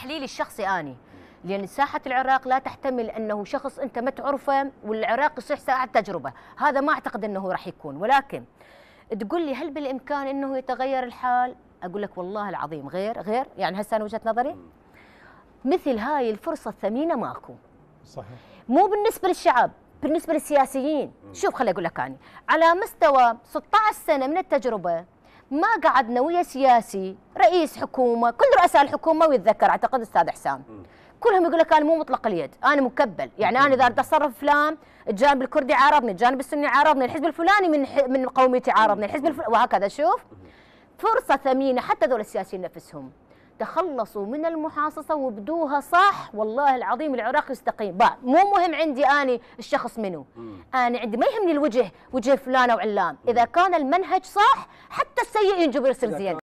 تحليلي الشخصي اني لأن ساحة العراق لا تحتمل أنه شخص أنت ما تعرفه والعراق يصيح ساعة تجربة هذا ما أعتقد أنه راح يكون ولكن تقول لي هل بالإمكان أنه يتغير الحال أقول لك والله العظيم غير غير يعني هسه أنا وجهة نظري مثل هاي الفرصة الثمينة ماكو صحيح مو بالنسبة للشعب بالنسبة للسياسيين شوف خليني أقول لك أنا على مستوى 16 سنة من التجربة ما قعدنا ويا سياسي رئيس حكومه كل رؤساء الحكومه ويتذكر اعتقد استاذ حسام كلهم يقول لك انا مو مطلق اليد انا مكبل يعني انا اذا اتصرف فلان الجانب الكردي عارضني الجانب السني عارضني الحزب الفلاني من من قوميتي عارضني الحزب الفل... وهكذا شوف فرصه ثمينه حتى ذول السياسيين نفسهم تخلصوا من المحاصصة وبدوها صح والله العظيم العراق يستقيم با مو مهم عندي أني الشخص منو أنا عندي ما يهمني الوجه وجه فلان أو علان إذا كان المنهج صح حتى السيء ينجبر زين